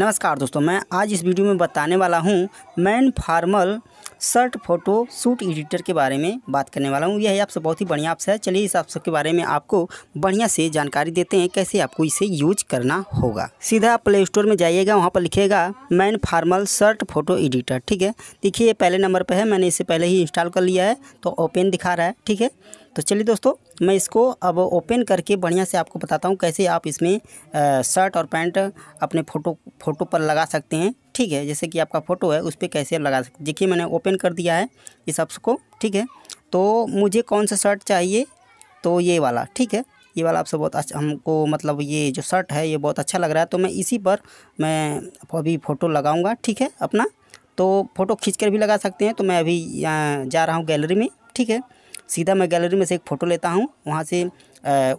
नमस्कार दोस्तों मैं आज इस वीडियो में बताने वाला हूँ man formal shirt photo shoot editor के बारे में बात करने वाला हूँ यह आपसे बहुत ही बढ़िया ऐप्स है चलिए इस ऐप्स के बारे में आपको बढ़िया से जानकारी देते हैं कैसे आपको इसे यूज करना होगा सीधा आप प्ले स्टोर में जाइएगा वहाँ पर लिखेगा man formal shirt photo editor ठीक है देखिए पहले नंबर पर है मैंने इसे पहले ही इंस्टॉल कर लिया है तो ओपन दिखा रहा है ठीक है तो चलिए दोस्तों मैं इसको अब ओपन करके बढ़िया से आपको बताता हूँ कैसे आप इसमें शर्ट और पैंट अपने फ़ोटो फ़ोटो पर लगा सकते हैं ठीक है जैसे कि आपका फ़ोटो है उस पर कैसे लगा सकते देखिए मैंने ओपन कर दिया है इस ऐप्स को ठीक है तो मुझे कौन सा शर्ट चाहिए तो ये वाला ठीक है ये वाला आपसे बहुत अच्छा हमको मतलब ये जो शर्ट है ये बहुत अच्छा लग रहा है तो मैं इसी पर मैं अभी फ़ोटो लगाऊंगा ठीक है अपना तो फ़ोटो खींच कर भी लगा सकते हैं तो मैं अभी जा रहा हूँ गैलरी में ठीक है सीधा मैं गैलरी में से एक फ़ोटो लेता हूँ वहाँ से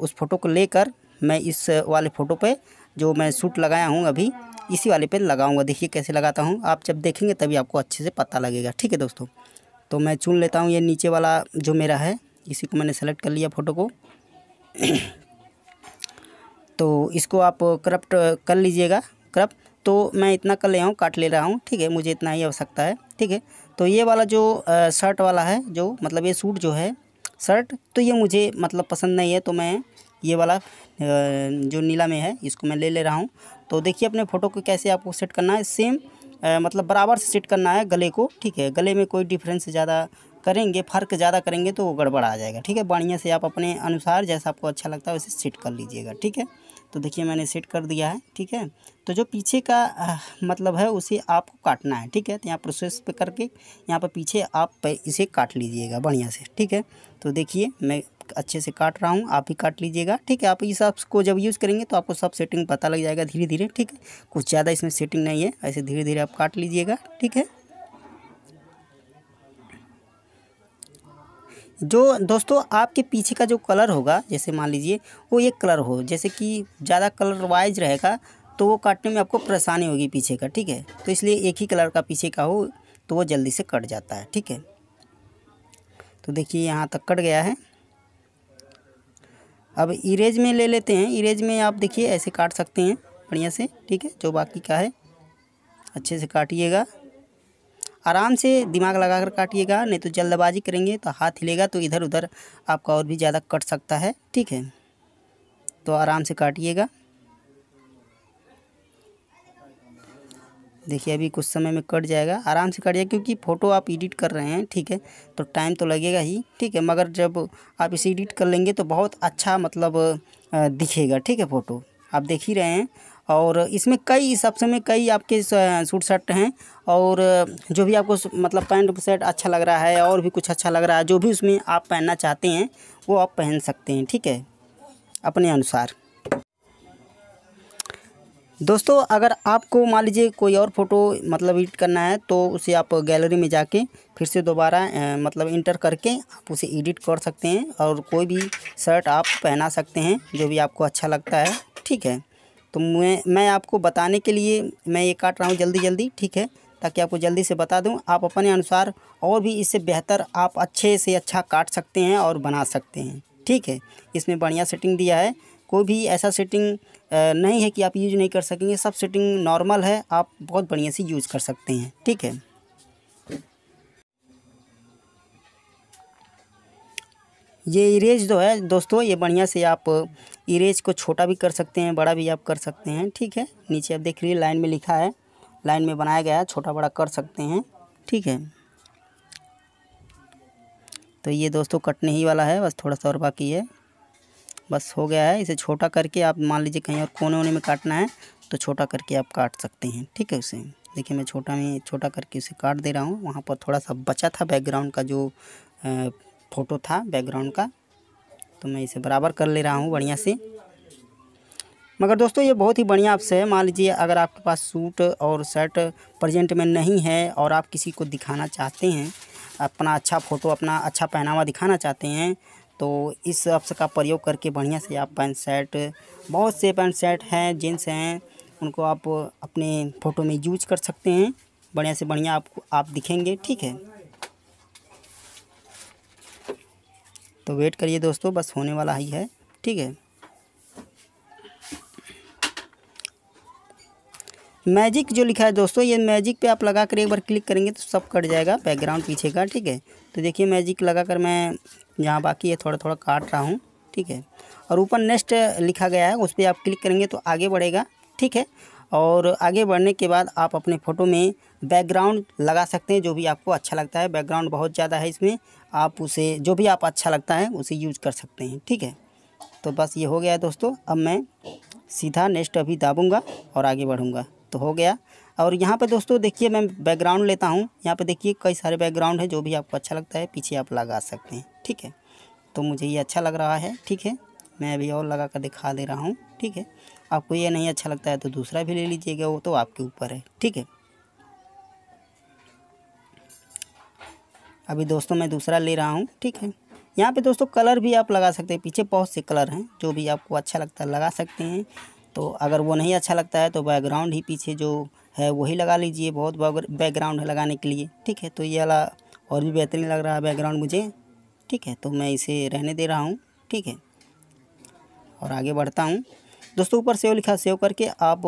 उस फ़ोटो को लेकर मैं इस वाले फ़ोटो पे जो मैं सूट लगाया हूँ अभी इसी वाले पे लगाऊंगा देखिए कैसे लगाता हूँ आप जब देखेंगे तभी आपको अच्छे से पता लगेगा ठीक है दोस्तों तो मैं चुन लेता हूँ ये नीचे वाला जो मेरा है इसी को मैंने सेलेक्ट कर लिया फ़ोटो को तो इसको आप करप्ट कर लीजिएगा करप्ट तो मैं इतना कर ले हूँ काट ले रहा हूँ ठीक है मुझे इतना ही आवश्यकता है ठीक है तो ये वाला जो शर्ट वाला है जो मतलब ये सूट जो है शर्ट तो ये मुझे मतलब पसंद नहीं है तो मैं ये वाला जो नीला में है इसको मैं ले ले रहा हूँ तो देखिए अपने फ़ोटो को कैसे आपको सेट करना है सेम मतलब बराबर से सेट करना है गले को ठीक है गले में कोई डिफरेंस ज़्यादा करेंगे फ़र्क ज़्यादा करेंगे तो वो गड़बड़ आ जाएगा ठीक है बढ़िया से आप अपने अनुसार जैसा आपको अच्छा लगता है वैसे सेट कर लीजिएगा ठीक है तो देखिए मैंने सेट कर दिया है ठीक है तो जो पीछे का आ, मतलब है उसे आपको काटना है ठीक है तो यहाँ प्रोसेस पे करके यहाँ पर पीछे आप पे इसे काट लीजिएगा बढ़िया से ठीक है तो देखिए मैं अच्छे से काट रहा हूँ आप ही काट लीजिएगा ठीक है आप इस ऐप्स को जब यूज़ करेंगे तो आपको सब सेटिंग पता लग जाएगा धीरे धीरे ठीक है कुछ ज़्यादा इसमें सेटिंग नहीं है ऐसे धीरे धीरे आप काट लीजिएगा ठीक है जो दोस्तों आपके पीछे का जो कलर होगा जैसे मान लीजिए वो एक कलर हो जैसे कि ज़्यादा कलर वाइज रहेगा तो वो काटने में आपको परेशानी होगी पीछे का ठीक है तो इसलिए एक ही कलर का पीछे का हो तो वो जल्दी से कट जाता है ठीक है तो देखिए यहाँ तक कट गया है अब इरेज में ले लेते हैं इरेज में आप देखिए ऐसे काट सकते हैं बढ़िया से ठीक है जो बाकी का है अच्छे से काटिएगा आराम से दिमाग लगा कर काटिएगा नहीं तो जल्दबाजी करेंगे तो हाथ हिलेगा तो इधर उधर आपका और भी ज़्यादा कट सकता है ठीक है तो आराम से काटिएगा देखिए अभी कुछ समय में कट जाएगा आराम से कट जाएगा क्योंकि फ़ोटो आप एडिट कर रहे हैं ठीक है तो टाइम तो लगेगा ही ठीक है मगर जब आप इसे एडिट कर लेंगे तो बहुत अच्छा मतलब दिखेगा ठीक है फ़ोटो आप देख ही रहे हैं और इसमें कई इस ऑप्शन में कई आपके सूट शर्ट हैं और जो भी आपको मतलब पैंट शर्ट अच्छा लग रहा है और भी कुछ अच्छा लग रहा है जो भी उसमें आप पहनना चाहते हैं वो आप पहन सकते हैं ठीक है अपने अनुसार दोस्तों अगर आपको मान लीजिए कोई और फ़ोटो मतलब एडिट करना है तो उसे आप गैलरी में जाके फिर से दोबारा मतलब इंटर करके आप उसे एडिट कर सकते हैं और कोई भी शर्ट आप पहना सकते हैं जो भी आपको अच्छा लगता है ठीक है तो मैं मैं आपको बताने के लिए मैं ये काट रहा हूँ जल्दी जल्दी ठीक है ताकि आपको जल्दी से बता दूँ आप अपने अनुसार और भी इससे बेहतर आप अच्छे से अच्छा काट सकते हैं और बना सकते हैं ठीक है इसमें बढ़िया सेटिंग दिया है कोई भी ऐसा सेटिंग नहीं है कि आप यूज नहीं कर सकेंगे सब सेटिंग नॉर्मल है आप बहुत बढ़िया से यूज़ कर सकते हैं ठीक है ये इरेज जो तो है दोस्तों ये बढ़िया से आप इरेज को छोटा भी कर सकते हैं बड़ा भी आप कर सकते हैं ठीक है नीचे आप देख रही लाइन में लिखा है लाइन में बनाया गया है छोटा बड़ा कर सकते हैं ठीक है तो ये दोस्तों कटने ही वाला है बस थोड़ा सा और बाकी है बस हो गया है इसे छोटा करके आप मान लीजिए कहीं और कोने वोने में काटना है तो छोटा करके आप काट सकते हैं ठीक है उसे देखिए मैं छोटा में छोटा करके उसे काट दे रहा हूँ वहाँ पर थोड़ा सा बचा था बैकग्राउंड का जो फोटो था बैकग्राउंड का तो मैं इसे बराबर कर ले रहा हूँ बढ़िया से मगर दोस्तों ये बहुत ही बढ़िया आपसे है मान लीजिए अगर आपके पास सूट और शर्ट प्रजेंट में नहीं है और आप किसी को दिखाना चाहते हैं अपना अच्छा फ़ोटो अपना अच्छा पहनावा दिखाना चाहते हैं तो इस अप्स का प्रयोग करके बढ़िया से आप पैंट शर्ट बहुत से पैंट शर्ट हैं जीन्स हैं उनको आप अपने फ़ोटो में यूज कर सकते हैं बढ़िया से बढ़िया आपको आप दिखेंगे ठीक है तो वेट करिए दोस्तों बस होने वाला ही है ठीक है मैजिक जो लिखा है दोस्तों ये मैजिक पे आप लगा कर एक बार क्लिक करेंगे तो सब कट जाएगा बैकग्राउंड पीछे का ठीक है तो देखिए मैजिक लगा कर मैं जहाँ बाकी है थोड़ा थोड़ा काट रहा हूँ ठीक है और ऊपर नेक्स्ट लिखा गया है उस पर आप क्लिक करेंगे तो आगे बढ़ेगा ठीक है और आगे बढ़ने के बाद आप अपने फ़ोटो में बैकग्राउंड लगा सकते हैं जो भी आपको अच्छा लगता है बैकग्राउंड बहुत ज़्यादा है इसमें आप उसे जो भी आप अच्छा लगता है उसे यूज़ कर सकते हैं ठीक है तो बस ये हो गया है दोस्तों अब मैं सीधा नेक्स्ट अभी दाबूँगा और आगे बढ़ूँगा तो हो गया और यहाँ पर दोस्तों देखिए मैं बैकग्राउंड लेता हूँ यहाँ पर देखिए कई सारे बैकग्राउंड है जो भी आपको अच्छा लगता है पीछे आप लगा सकते हैं ठीक है तो मुझे ये अच्छा लग रहा है ठीक है मैं अभी और लगा कर दिखा दे रहा हूँ ठीक है आपको ये नहीं अच्छा लगता है तो दूसरा भी ले लीजिएगा वो तो आपके ऊपर है ठीक है अभी दोस्तों मैं दूसरा ले रहा हूँ ठीक है यहाँ पे दोस्तों कलर भी आप लगा सकते हैं पीछे बहुत से कलर हैं जो भी आपको अच्छा लगता है लगा सकते हैं तो अगर वो नहीं अच्छा लगता है तो बैकग्राउंड ही पीछे जो है वही लगा लीजिए बहुत बैकग्राउंड है लगाने के लिए ठीक है तो ये वाला और भी बेहतरीन लग रहा है बैकग्राउंड मुझे ठीक है तो मैं इसे रहने दे रहा हूँ ठीक है और आगे बढ़ता हूँ दोस्तों ऊपर सेव लिखा सेव करके आप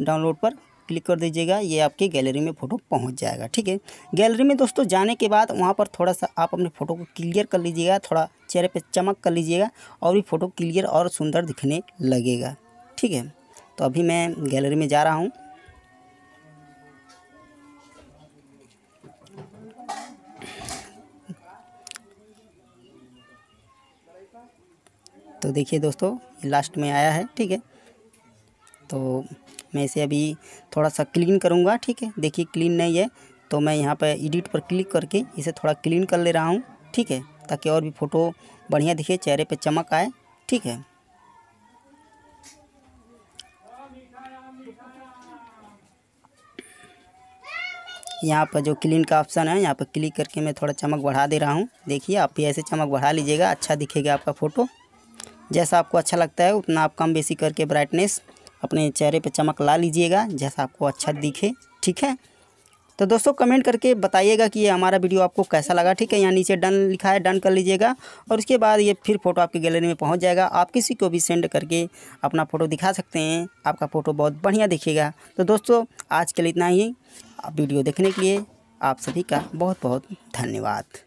डाउनलोड पर क्लिक कर दीजिएगा ये आपकी गैलरी में फ़ोटो पहुंच जाएगा ठीक है गैलरी में दोस्तों जाने के बाद वहाँ पर थोड़ा सा आप अपने फ़ोटो को क्लियर कर लीजिएगा थोड़ा चेहरे पे चमक कर लीजिएगा और भी फ़ोटो क्लियर और सुंदर दिखने लगेगा ठीक है तो अभी मैं गैलरी में जा रहा हूँ तो देखिए दोस्तों ये लास्ट में आया है ठीक है तो मैं इसे अभी थोड़ा सा क्लीन करूँगा ठीक है देखिए क्लीन नहीं है तो मैं यहाँ पर एडिट पर क्लिक करके इसे थोड़ा क्लीन कर ले रहा हूँ ठीक है ताकि और भी फ़ोटो बढ़िया दिखे चेहरे पर चमक आए ठीक है यहाँ पर जो क्लीन का ऑप्शन है यहाँ पर क्लिक करके मैं थोड़ा चमक बढ़ा दे रहा हूँ देखिए आप भी ऐसे चमक बढ़ा लीजिएगा अच्छा दिखेगा आपका फ़ोटो जैसा आपको अच्छा लगता है उतना आप कम बेसी करके ब्राइटनेस अपने चेहरे पे चमक ला लीजिएगा जैसा आपको अच्छा दिखे ठीक है तो दोस्तों कमेंट करके बताइएगा कि ये हमारा वीडियो आपको कैसा लगा ठीक है यहाँ नीचे डन लिखा है डन कर लीजिएगा और उसके बाद ये फिर फोटो आपकी गैलरी में पहुँच जाएगा आप किसी को भी सेंड करके अपना फ़ोटो दिखा सकते हैं आपका फ़ोटो बहुत बढ़िया दिखेगा तो दोस्तों आज के लिए इतना ही वीडियो देखने के लिए आप सभी का बहुत बहुत धन्यवाद